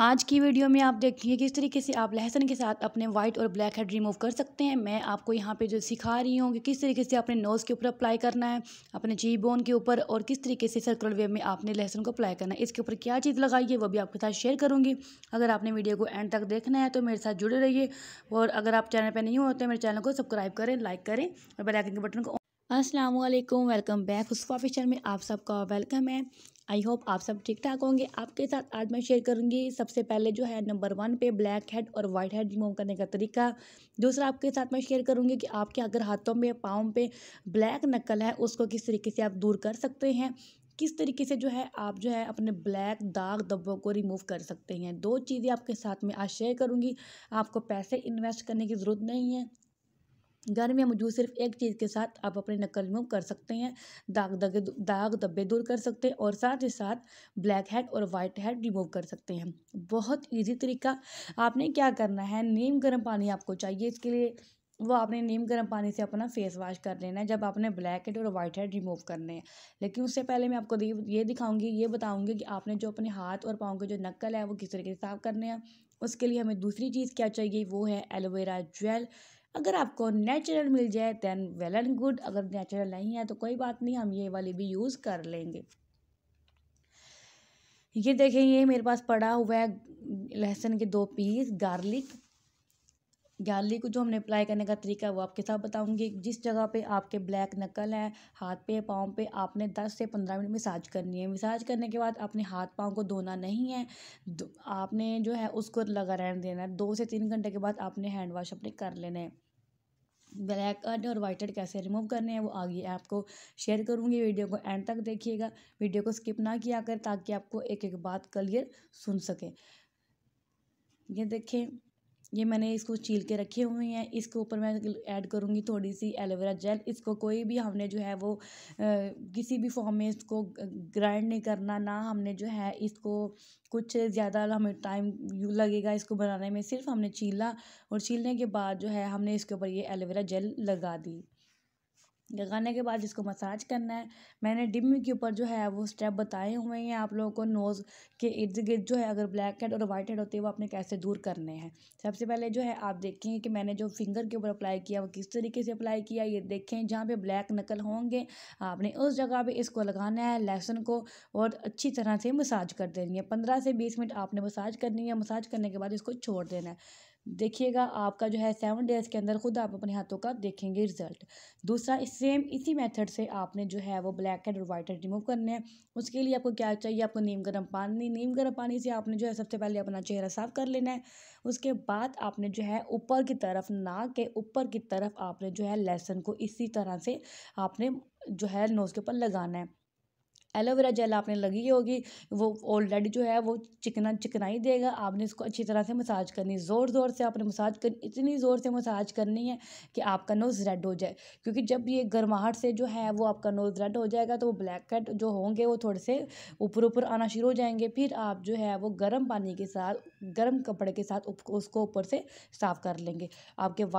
आज की वीडियो में आप देखेंगे किस तरीके से आप लहसन के साथ अपने वाइट और ब्लैक हेड रिमूव कर सकते हैं मैं आपको यहाँ पे जो सिखा रही हूँ कि किस तरीके से अपने नोज़ के ऊपर अप्लाई करना है अपने जी बोन के ऊपर और किस तरीके से सर्कुलर वेव में आपने लहसन को अप्लाई करना है इसके ऊपर क्या चीज़ लगाई है वो भी आपके साथ शेयर करूँगी अगर आपने वीडियो को एंड तक देखना है तो मेरे साथ जुड़े रहिए और अगर आप चैनल पर नहीं हो तो मेरे चैनल को सब्सक्राइब करें लाइक करें और बेलाइकन के बटन को अस्सलाम वालेकुम वेलकम बैक उसफा फिशन में आप सबका वेलकम है आई होप आप सब ठीक ठाक होंगे आपके साथ आज मैं शेयर करूंगी सबसे पहले जो है नंबर वन पे ब्लैक हेड और वाइट हेड रिमूव करने का तरीका दूसरा आपके साथ मैं शेयर करूंगी कि आपके अगर हाथों में पाँव पे ब्लैक नकल है उसको किस तरीके से आप दूर कर सकते हैं किस तरीके से जो है आप जो है अपने ब्लैक दाग दब्बों को रिमूव कर सकते हैं दो चीज़ें आपके साथ में आज शेयर करूँगी आपको पैसे इन्वेस्ट करने की ज़रूरत नहीं है गर्मिया में सिर्फ एक चीज़ के साथ आप अपने नकल रिमूव कर सकते हैं दाग दगे दाग धब्बे दूर कर सकते हैं और साथ ही साथ ब्लैक हेड और वाइट हेड रिमूव कर सकते हैं बहुत इजी तरीका आपने क्या करना है नीम गर्म पानी आपको चाहिए इसके लिए वो आपने नीम गर्म पानी से अपना फेस वॉश कर लेना है जब आपने ब्लैक हेड और वाइट हेड रिमूव करने हैं लेकिन उससे पहले मैं आपको ये दिखाऊंगी ये बताऊँगी कि आपने जो अपने हाथ और पाँव के जो नकल है वो किस तरीके से साफ करने हैं उसके लिए हमें दूसरी चीज़ क्या चाहिए वो है एलोवेरा जेल अगर आपको नेचुरल मिल जाए दैन वेल एंड गुड अगर नेचुरल नहीं है तो कोई बात नहीं हम ये वाली भी यूज़ कर लेंगे ये देखें ये मेरे पास पड़ा हुआ है लहसुन के दो पीस गार्लिक गैलरी को जो हमने अप्लाई करने का तरीका है वो आपके साथ बताऊंगी जिस जगह पे आपके ब्लैक नकल है हाथ पे पाँव पे आपने 10 से 15 मिनट मिसाज करनी है मिसाज करने के बाद अपने हाथ पाँव को धोना नहीं है आपने जो है उसको लगा रहने देना है दो से तीन घंटे के बाद आपने हैंड वाश अपने कर लेने हैं ब्लैक हेड और वाइट हेड कैसे रिमूव करने हैं वो आगे आपको शेयर करूँगी वीडियो को एंड तक देखिएगा वीडियो को स्किप ना किया कर ताकि आपको एक एक बात क्लियर सुन सके ये देखें ये मैंने इसको छील के रखे हुए हैं इसके ऊपर मैं ऐड करूँगी थोड़ी सी एलोवेरा जेल इसको कोई भी हमने जो है वो किसी भी फॉर्म में इसको ग्राइंड नहीं करना ना हमने जो है इसको कुछ ज़्यादा हमें टाइम लगेगा इसको बनाने में सिर्फ हमने छीला और छीलने के बाद जो है हमने इसके ऊपर ये एलोवेरा जेल लगा दी लगाने के बाद इसको मसाज करना है मैंने डिम के ऊपर जो है वो स्टेप बताए हुए हैं आप लोगों को नोज़ के इर्द गिर्द जो है अगर ब्लैक हेड और वाइट हेड होते हैं वो आपने कैसे दूर करने हैं सबसे पहले जो है आप देखेंगे कि मैंने जो फिंगर के ऊपर अप्लाई किया वो किस तरीके से अप्लाई किया ये देखें जहाँ पर ब्लैक नकल होंगे आपने उस जगह पर इसको लगाना है लहसुन को और अच्छी तरह से मसाज कर देनी है पंद्रह से बीस मिनट आपने मसाज करनी है मसाज करने के बाद इसको छोड़ देना है देखिएगा आपका जो है सेवन डेज़ के अंदर खुद आप अपने हाथों का देखेंगे रिजल्ट दूसरा सेम इसी मेथड से आपने जो है वो ब्लैक हेड और वाइट हेड रिमूव करने हैं उसके लिए आपको क्या चाहिए आपको नीम गर्म पानी नीम गर्म पानी से आपने जो है सबसे पहले अपना चेहरा साफ कर लेना है उसके बाद आपने जो है ऊपर की तरफ ना के ऊपर की तरफ आपने जो है लहसुन को इसी तरह से आपने जो है नोज़ के ऊपर लगाना है एलोवेरा जेल आपने लगी होगी वो ऑलरेडी जो है वो चिकना चिकनाई देगा आपने इसको अच्छी तरह से मसाज करनी ज़ोर ज़ोर से आपने मसाज कर इतनी ज़ोर से मसाज करनी है कि आपका नोज़ रेड हो जाए क्योंकि जब ये गर्माहट से जो है वो आपका नोज़ रेड हो जाएगा तो वो ब्लैक कट जो होंगे वो थोड़े से ऊपर ऊपर आना शुरू हो जाएंगे फिर आप जो है वो गर्म पानी के साथ गर्म कपड़े के साथ उसको ऊपर से साफ़ कर लेंगे आपके